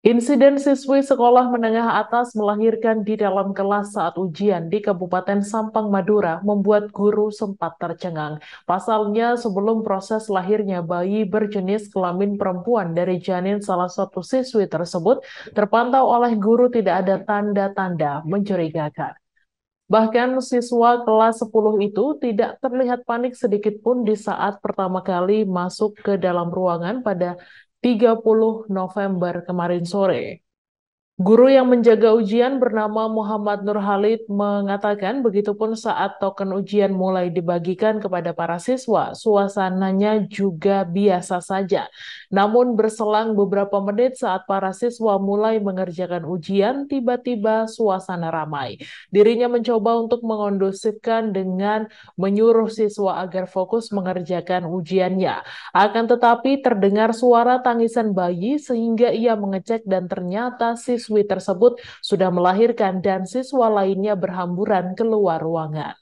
Insiden siswi sekolah menengah atas melahirkan di dalam kelas saat ujian di Kabupaten Sampang, Madura membuat guru sempat tercengang. Pasalnya sebelum proses lahirnya bayi berjenis kelamin perempuan dari janin salah satu siswi tersebut, terpantau oleh guru tidak ada tanda-tanda mencurigakan. Bahkan siswa kelas 10 itu tidak terlihat panik sedikit pun di saat pertama kali masuk ke dalam ruangan pada 30 November kemarin sore. Guru yang menjaga ujian bernama Muhammad Nurhalid Halid mengatakan begitupun saat token ujian mulai dibagikan kepada para siswa, suasananya juga biasa saja. Namun berselang beberapa menit saat para siswa mulai mengerjakan ujian, tiba-tiba suasana ramai. Dirinya mencoba untuk mengondusifkan dengan menyuruh siswa agar fokus mengerjakan ujiannya. Akan tetapi terdengar suara tangisan bayi sehingga ia mengecek dan ternyata siswa siswi tersebut sudah melahirkan dan siswa lainnya berhamburan keluar ruangan.